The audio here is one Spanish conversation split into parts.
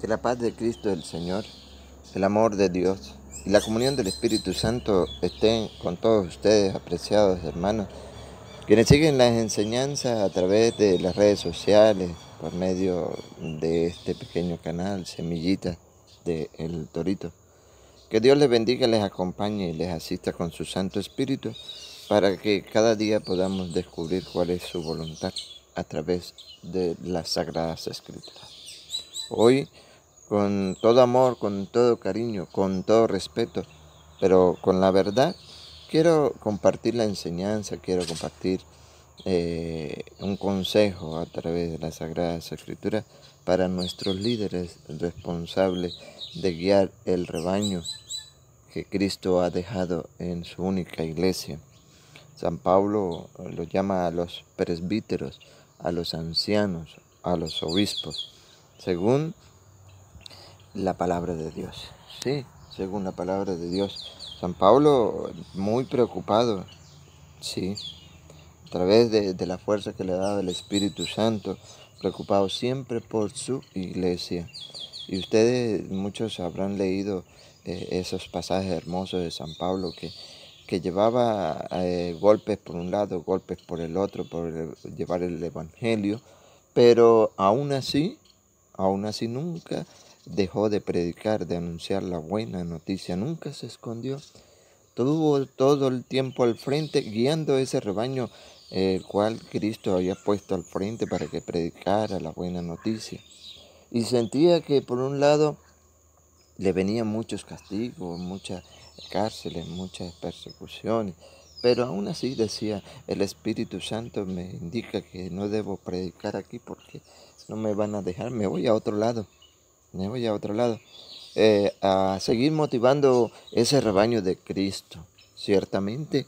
Que la paz de Cristo el Señor, el amor de Dios y la comunión del Espíritu Santo estén con todos ustedes, apreciados hermanos, quienes siguen las enseñanzas a través de las redes sociales, por medio de este pequeño canal, Semillita del Torito. Que Dios les bendiga, les acompañe y les asista con su Santo Espíritu para que cada día podamos descubrir cuál es su voluntad a través de las Sagradas Escrituras. Hoy con todo amor, con todo cariño, con todo respeto, pero con la verdad quiero compartir la enseñanza, quiero compartir eh, un consejo a través de las Sagradas Escrituras para nuestros líderes responsables de guiar el rebaño que Cristo ha dejado en su única iglesia. San Pablo lo llama a los presbíteros, a los ancianos, a los obispos, según la palabra de Dios. Sí, según la palabra de Dios. San Pablo muy preocupado, sí, a través de, la fuerza que le daba el Espíritu Santo, preocupado siempre por su iglesia. Y ustedes, muchos habrán leído eh, esos pasajes hermosos de San Pablo que, que llevaba eh, golpes por un lado, golpes por el otro, por llevar el Evangelio, pero aún así, aún así nunca dejó de predicar, de anunciar la buena noticia, nunca se escondió. Tuvo todo el tiempo al frente, guiando ese rebaño el cual Cristo había puesto al frente para que predicara la buena noticia. Y sentía que por un lado le venían muchos castigos, muchas cárceles, muchas persecuciones, pero aún así decía, el Espíritu Santo me indica que no debo predicar aquí porque no me van a dejar, me voy a otro lado me voy a otro lado, eh, a seguir motivando ese rebaño de Cristo. Ciertamente,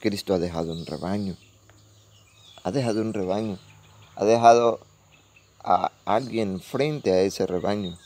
Cristo ha dejado un rebaño, ha dejado un rebaño, ha dejado a alguien frente a ese rebaño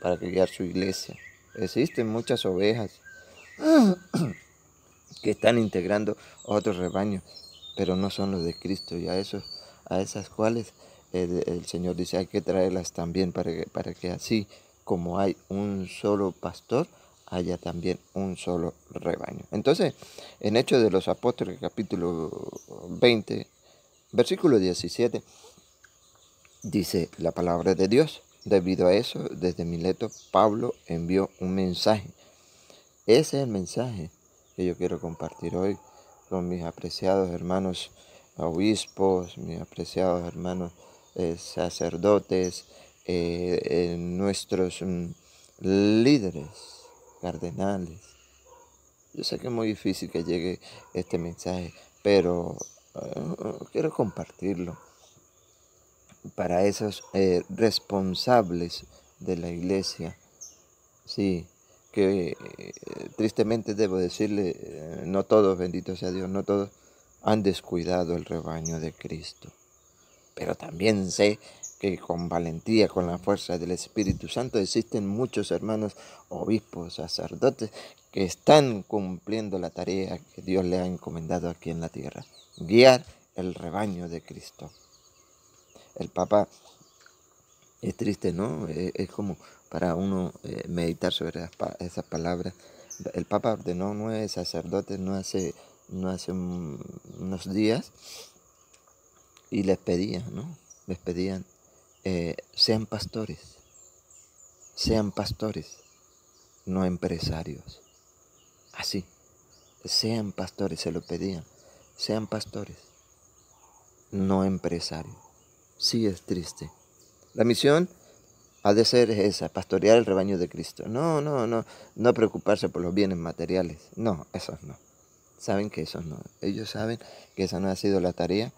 para guiar su iglesia. Existen muchas ovejas que están integrando otros rebaños, pero no son los de Cristo y a, esos, a esas cuales el, Señor dice, hay que traerlas también para que, para que así como hay un solo pastor, haya también un solo rebaño. Entonces, en Hechos de los Apóstoles, capítulo 20, versículo 17, dice la palabra de Dios. Debido a eso, desde Mileto, Pablo envió un mensaje. Ese es el mensaje que yo quiero compartir hoy con mis apreciados hermanos obispos, mis apreciados hermanos eh, sacerdotes, eh, eh, nuestros mm, líderes cardenales. Yo sé que es muy difícil que llegue este mensaje, pero quiero compartirlo para esos responsables de la iglesia. Sí, que tristemente debo decirle, no todos, bendito sea Dios, no todos han descuidado el rebaño de Cristo pero también sé que con valentía, con la fuerza del Espíritu Santo, existen muchos hermanos obispos, sacerdotes, que están cumpliendo la tarea que Dios le ha encomendado aquí en la tierra, guiar el rebaño de Cristo. El Papa es triste, ¿no? E, es como para uno eh, meditar sobre esas palabras. El Papa ordenó nueve sacerdotes no hace, no hace unos días y les pedían, ¿no? Les pedían, eh, sean pastores, sean pastores, no empresarios. Así, sean pastores, se lo pedían, sean pastores, no empresarios. Sí es triste. La misión ha de ser esa, pastorear el rebaño de Cristo. No, no, no, no preocuparse por los bienes materiales. No, esos no. Saben que esos no. Ellos saben que esa no ha sido la tarea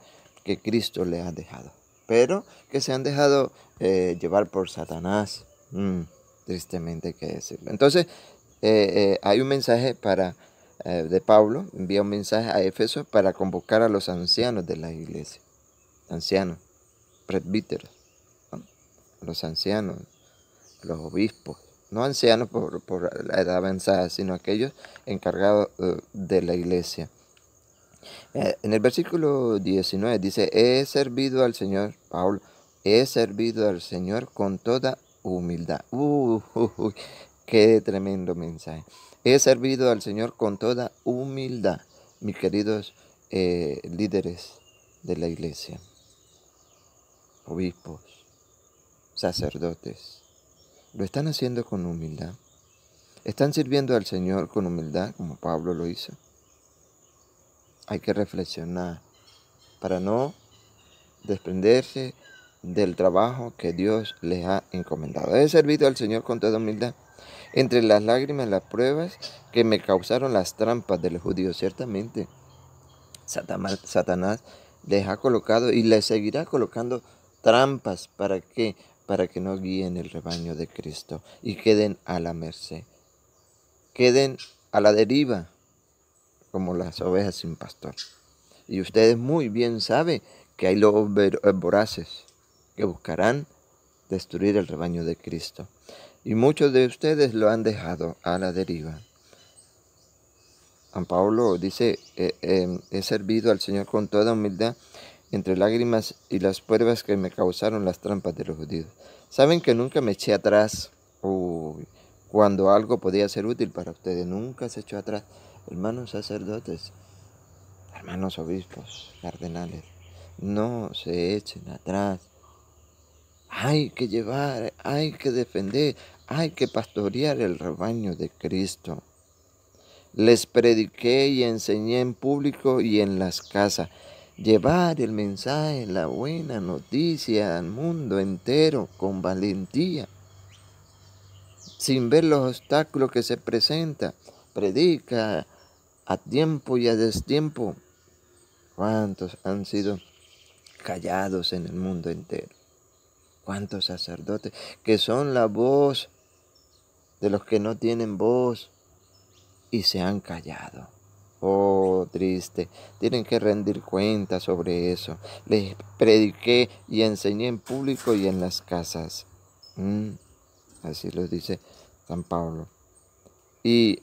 que Cristo le ha dejado, pero que se han dejado eh, llevar por Satanás. Mm, tristemente que decirlo. Entonces, eh, eh, hay un mensaje para de Pablo, envía un mensaje a Éfeso para convocar a los ancianos de la iglesia, ancianos, presbíteros, los ancianos, los obispos, no ancianos por, por, la edad avanzada, sino aquellos encargados de la iglesia. En el versículo 19 dice, he servido al Señor, Pablo, he servido al Señor con toda humildad. ¡Uy qué tremendo mensaje. He servido al Señor con toda humildad, mis queridos eh, líderes de la iglesia, obispos, sacerdotes. Lo están haciendo con humildad. Están sirviendo al Señor con humildad, como Pablo lo hizo hay que reflexionar para no desprenderse del trabajo que Dios les ha encomendado. He servido al Señor con toda humildad. Entre las lágrimas, las pruebas que me causaron las trampas del judío, ciertamente Satanás les ha colocado y les seguirá colocando trampas para que para que no guíen el rebaño de Cristo y queden a la merced, queden a la deriva como las ovejas sin pastor. Y ustedes muy bien saben que hay lobos eh, voraces que buscarán destruir el rebaño de Cristo. Y muchos de ustedes lo han dejado a la deriva. San Pablo dice, eh, em, he servido al Señor con toda humildad entre lágrimas y las pruebas que me causaron las trampas de los judíos. Saben que nunca me eché atrás cuando algo podía ser útil para ustedes. Nunca se echó atrás hermanos sacerdotes, hermanos obispos, cardenales, no se echen atrás. Hay que llevar, hay que defender, hay que pastorear el rebaño de Cristo. Les prediqué y enseñé en público y en las casas. Llevar el mensaje, la buena noticia al mundo entero con valentía, sin ver los obstáculos que se presentan. Predica, a tiempo y a destiempo. ¿Cuántos han sido callados en el mundo entero? ¿Cuántos sacerdotes que son la voz de los que no tienen voz y se han callado? Oh, triste. Tienen que rendir cuenta sobre eso. Les prediqué y enseñé en público y en las casas. Mm, así lo dice San Pablo. Y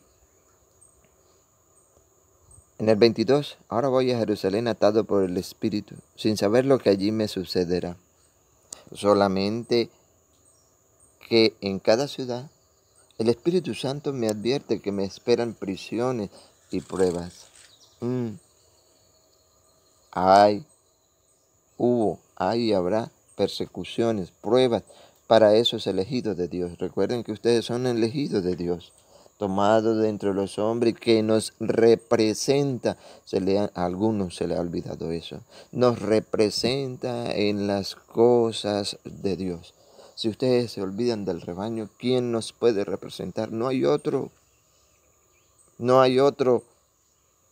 en el 22, ahora voy a Jerusalén atado por el Espíritu, sin saber lo que allí me sucederá. Solamente que en cada ciudad el Espíritu Santo me advierte que me esperan prisiones y pruebas. Mm. Hay, hubo, hay y habrá persecuciones, pruebas para esos elegidos de Dios. Recuerden que ustedes son elegidos de Dios tomado de los hombres que nos representa. Se le a algunos se le ha olvidado eso. Nos representa en las cosas de Dios. Si ustedes se olvidan del rebaño, ¿quién nos puede representar? No hay otro. No hay otro.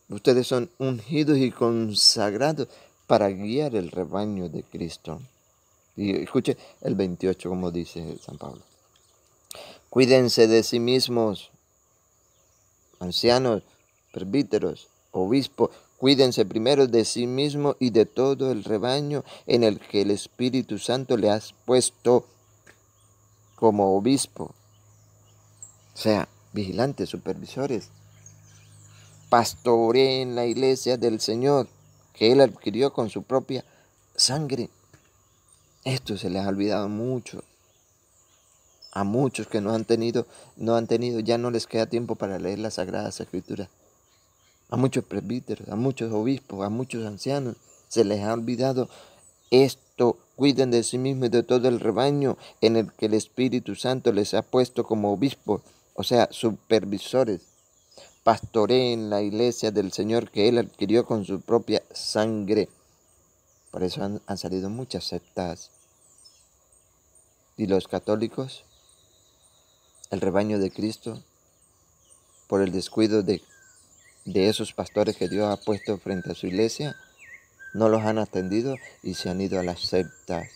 Ustedes son ungidos y consagrados para guiar el rebaño de Cristo. Y escuche el 28 como dice San Pablo. Cuídense de sí mismos ancianos, presbíteros, obispos, cuídense primero de sí mismo y de todo el rebaño en el que el Espíritu Santo le has puesto como obispo. O sea, vigilantes, supervisores. Pastoreen la iglesia del Señor que Él adquirió con su propia sangre. Esto se les ha olvidado mucho a muchos que no han tenido, no han tenido, ya no les queda tiempo para leer las Sagradas Escrituras. A muchos presbíteros, a muchos obispos, a muchos ancianos, se les ha olvidado esto. Cuiden de sí mismos y de todo el rebaño en el que el Espíritu Santo les ha puesto como obispos, o sea, supervisores. Pastoreen la iglesia del Señor que Él adquirió con su propia sangre. Por eso han, han salido muchas sectas. Y los católicos el rebaño de Cristo por el descuido de, esos pastores que Dios ha puesto frente a su iglesia, no los han atendido y se han ido a las sectas.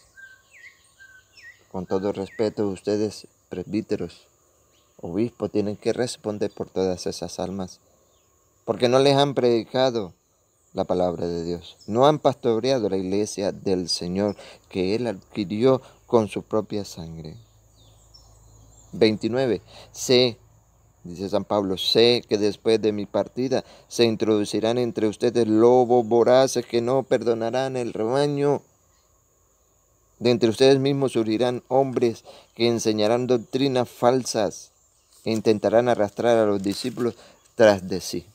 Con todo respeto, ustedes, presbíteros, obispos, tienen que responder por todas esas almas, porque no les han predicado la palabra de Dios, no han pastoreado la iglesia del Señor que Él adquirió con su propia sangre. 29. Sé, dice San Pablo, sé que después de mi partida se introducirán entre ustedes lobos voraces que no perdonarán el rebaño. De entre ustedes mismos surgirán hombres que enseñarán doctrinas falsas e intentarán arrastrar a los discípulos tras de sí.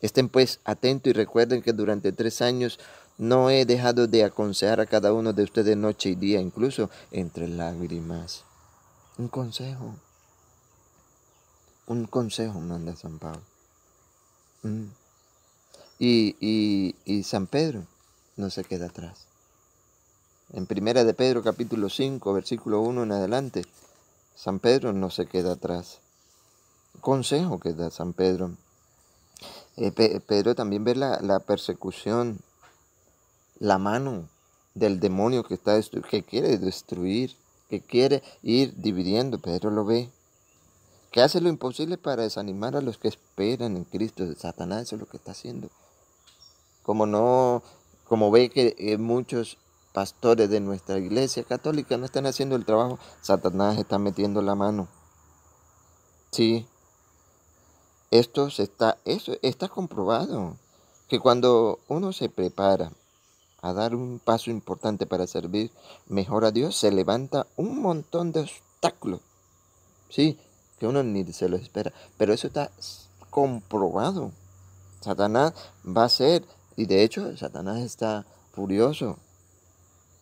Estén pues atentos y recuerden que durante tres años no he dejado de aconsejar a cada uno de ustedes noche y día, incluso entre lágrimas. Un consejo. Un consejo manda San Pablo. Mm. Y, San Pedro no se queda atrás. En primera de Pedro capítulo 5, versículo 1 en adelante, San Pedro no se queda atrás. Consejo que da San Pedro. Eh, Pedro también ve la, persecución, la mano del demonio que, está que quiere destruir que quiere ir dividiendo. Pedro lo ve. Que hace lo imposible para desanimar a los que esperan en Cristo. Satanás es lo que está haciendo. Como no, como ve que eh, muchos pastores de nuestra iglesia católica no están haciendo el trabajo, Satanás está metiendo la mano. Sí. Esto se está, eso está comprobado. Que cuando uno se prepara a dar un paso importante para servir mejor a Dios, se levanta un montón de obstáculos. Sí, que uno ni se lo espera. Pero eso está comprobado. Satanás va a ser, y de hecho Satanás está furioso.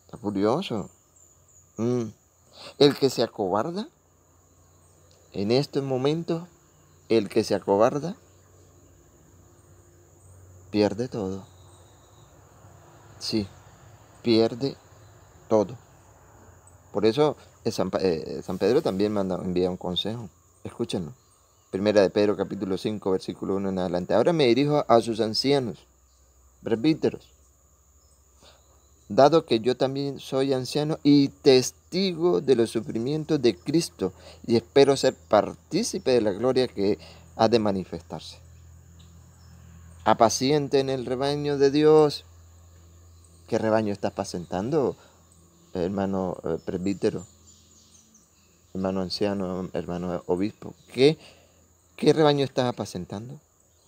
Está furioso. Mm. El que se acobarda, en este momento, el que se acobarda, pierde todo sí, pierde todo. Por eso eh, eh, San, Pedro también manda, envía un consejo. Escúchenlo. Primera de Pedro capítulo 5, versículo 1 en adelante. Ahora me dirijo a sus ancianos, presbíteros. Dado que yo también soy anciano y testigo de los sufrimientos de Cristo y espero ser partícipe de la gloria que ha de manifestarse. Apaciente en el rebaño de Dios ¿Qué rebaño estás apacentando, hermano eh, presbítero? Hermano anciano, hermano obispo. ¿Qué, qué rebaño estás apacentando?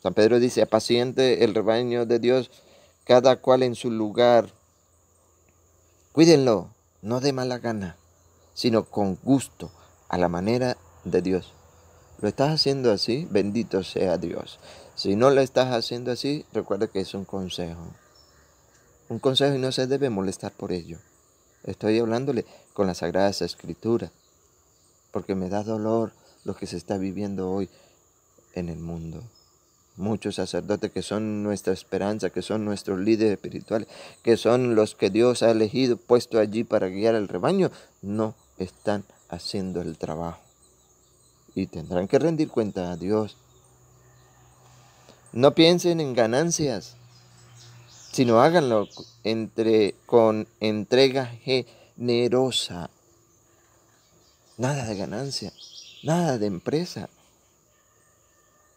San Pedro dice, apaciente el rebaño de Dios, cada cual en su lugar. Cuídenlo, no de mala gana, sino con gusto, a la manera de Dios. ¿Lo estás haciendo así? Bendito sea Dios. Si no lo estás haciendo así, recuerda que es un consejo un consejo y no se debe molestar por ello. Estoy hablándole con las Sagradas Escritura. porque me da dolor lo que se está viviendo hoy en el mundo. Muchos sacerdotes que son nuestra esperanza, que son nuestros líderes espirituales, que son los que Dios ha elegido, puesto allí para guiar al rebaño, no están haciendo el trabajo. Y tendrán que rendir cuenta a Dios. No piensen en ganancias sino háganlo con entrega generosa. Nada de ganancia, nada de empresa.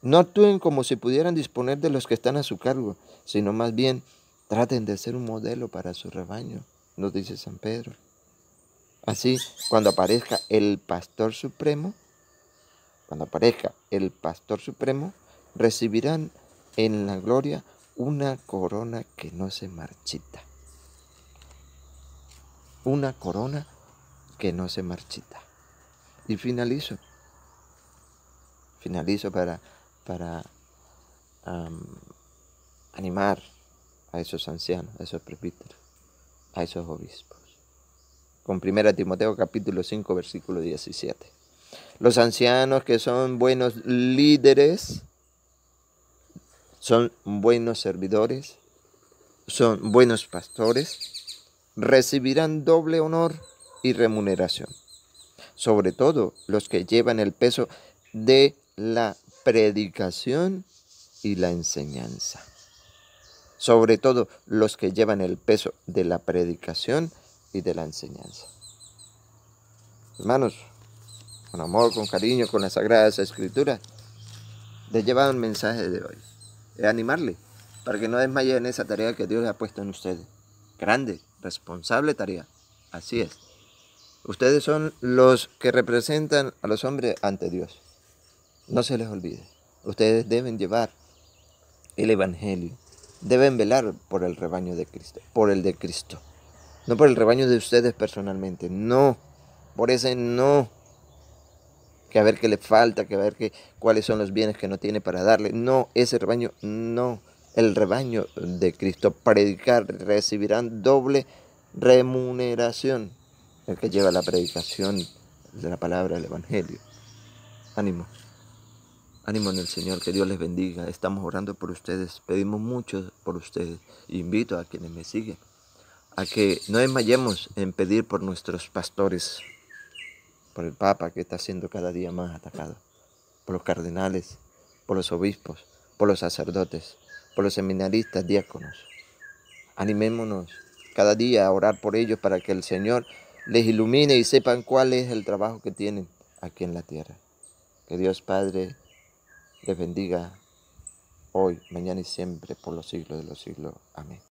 No actúen como si pudieran disponer de los que están a su cargo, sino más bien traten de ser un modelo para su rebaño, nos dice San Pedro. Así, cuando aparezca el pastor supremo, cuando aparezca el pastor supremo, recibirán en la gloria una corona que no se marchita. Una corona que no se marchita. Y finalizo. Finalizo para, para animar a esos ancianos, a esos presbíteros, a esos obispos. Con 1 Timoteo capítulo 5 versículo 17. Los ancianos que son buenos líderes son buenos servidores, son buenos pastores, recibirán doble honor y remuneración. Sobre todo los que llevan el peso de la predicación y la enseñanza. Sobre todo los que llevan el peso de la predicación y de la enseñanza. Hermanos, con amor, con cariño, con las sagradas escrituras, les llevo un mensaje de hoy animarle para que no desmaye en esa tarea que Dios ha puesto en ustedes. Grande, responsable tarea. Así es. Ustedes son los que representan a los hombres ante Dios. No se les olvide. Ustedes deben llevar el Evangelio. Deben velar por el rebaño de Cristo, por el de Cristo. No por el rebaño de ustedes personalmente. No, por ese no que a ver qué le falta, que a ver qué, cuáles son los bienes que no tiene para darle. No, ese rebaño no. El rebaño de Cristo, predicar, recibirán doble remuneración. El que lleva la predicación de la palabra del Evangelio. Ánimo. Ánimo en el Señor, que Dios les bendiga. Estamos orando por ustedes, pedimos mucho por ustedes. Invito a quienes me siguen a que no desmayemos en pedir por nuestros pastores por el Papa que está siendo cada día más atacado, por los cardenales, por los obispos, por los sacerdotes, por los seminaristas, diáconos. Animémonos cada día a orar por ellos para que el Señor les ilumine y sepan cuál es el trabajo que tienen aquí en la tierra. Que Dios Padre les bendiga hoy, mañana y siempre, por los siglos de los siglos. Amén.